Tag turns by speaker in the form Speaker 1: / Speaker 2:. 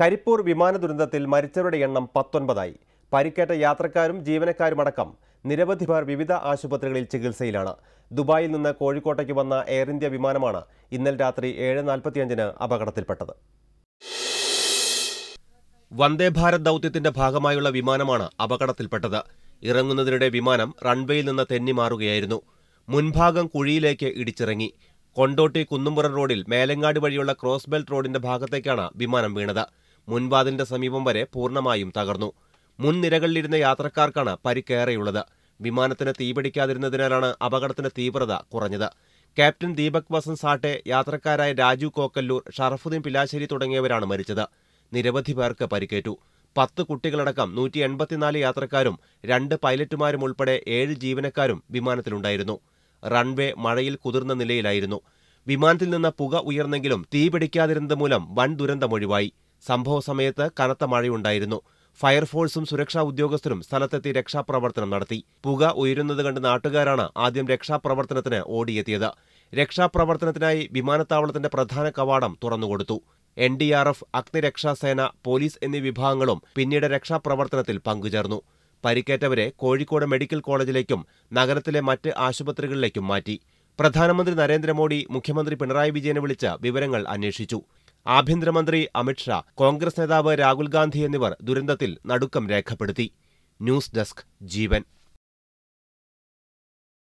Speaker 1: കരിപ്പൂർ വിമാന ദുരന്തത്തിൽ മരിച്ചവരുടെ എണ്ണം പത്തൊൻപതായി പരിക്കേറ്റ യാത്രക്കാരും ജീവനക്കാരുമടക്കം നിരവധി പേർ വിവിധ ആശുപത്രികളിൽ ചികിത്സയിലാണ് ദുബായിൽ നിന്ന് കോഴിക്കോട്ടേക്ക് വന്ന എയർ ഇന്ത്യ വിമാനമാണ് ഇന്നലെ രാത്രി ഏഴ് നാൽപ്പത്തിയഞ്ചിന് അപകടത്തിൽപ്പെട്ടത് വന്ദേ ഭാരത് ദൗത്യത്തിന്റെ ഭാഗമായുള്ള വിമാനമാണ് അപകടത്തിൽപ്പെട്ടത് ഇറങ്ങുന്നതിനിടെ വിമാനം റൺവേയിൽ നിന്ന് തെന്നി മാറുകയായിരുന്നു മുൻഭാഗം കുഴിയിലേക്ക് ഇടിച്ചിറങ്ങി കൊണ്ടോട്ടി കുന്നുംപുറം റോഡിൽ മേലങ്ങാട് വഴിയുള്ള ക്രോസ് ബെൽറ്റ് റോഡിന്റെ ഭാഗത്തേക്കാണ് വിമാനം വീണത് മുൻവാതിലിന്റെ സമീപം വരെ പൂർണ്ണമായും തകർന്നു മുൻനിരകളിലിരുന്ന യാത്രക്കാർക്കാണ് പരിക്കേറെയുള്ളത് വിമാനത്തിന് തീപിടിക്കാതിരുന്നതിനാലാണ് അപകടത്തിന്റെ തീവ്രത കുറഞ്ഞത് ക്യാപ്റ്റൻ ദീപക് വസന്ത് സാട്ടെ യാത്രക്കാരായ രാജു കോക്കല്ലൂർ ഷറഫുദ്ദീൻ പിലാശ്ശേരി തുടങ്ങിയവരാണ് മരിച്ചത് നിരവധി പേർക്ക് പരിക്കേറ്റു പത്ത് കുട്ടികളടക്കം നൂറ്റി എൺപത്തിനാല് യാത്രക്കാരും രണ്ട് പൈലറ്റുമാരും ഉൾപ്പെടെ ഏഴ് ജീവനക്കാരും വിമാനത്തിലുണ്ടായിരുന്നു റൺവേ മഴയിൽ കുതിർന്ന നിലയിലായിരുന്നു വിമാനത്തിൽ നിന്ന് പുക ഉയർന്നെങ്കിലും തീപിടിക്കാതിരുന്നത് മൂലം വൻ ദുരന്തമൊഴിവായി സംഭവ സമയത്ത് കനത്ത മഴയുണ്ടായിരുന്നു ഫയർഫോഴ്സും സുരക്ഷാ ഉദ്യോഗസ്ഥരും സ്ഥലത്തെത്തി രക്ഷാപ്രവർത്തനം നടത്തി പുക ഉയരുന്നത് കണ്ട് നാട്ടുകാരാണ് ആദ്യം രക്ഷാപ്രവർത്തനത്തിന് ഓടിയെത്തിയത് രക്ഷാപ്രവർത്തനത്തിനായി വിമാനത്താവളത്തിന്റെ പ്രധാന കവാടം തുറന്നുകൊടുത്തു എൻ ഡി ആർ എഫ് അഗ്നിരക്ഷാസേന പോലീസ് എന്നീ വിഭാഗങ്ങളും പിന്നീട് രക്ഷാപ്രവർത്തനത്തിൽ പങ്കുചേർന്നു പരിക്കേറ്റവരെ കോഴിക്കോട് മെഡിക്കൽ കോളേജിലേക്കും നഗരത്തിലെ മറ്റ് ആശുപത്രികളിലേക്കും മാറ്റി പ്രധാനമന്ത്രി നരേന്ദ്രമോദി മുഖ്യമന്ത്രി പിണറായി വിജയനെ വിളിച്ച് വിവരങ്ങൾ അന്വേഷിച്ചു ആഭ്യന്തരമന്ത്രി അമിത്ഷാ കോൺഗ്രസ് നേതാവ് രാഹുൽ ഗാന്ധി എന്നിവർ ദുരന്തത്തിൽ നടുക്കം രേഖപ്പെടുത്തി ന്യൂസ് ഡെസ്ക് ജീവൻ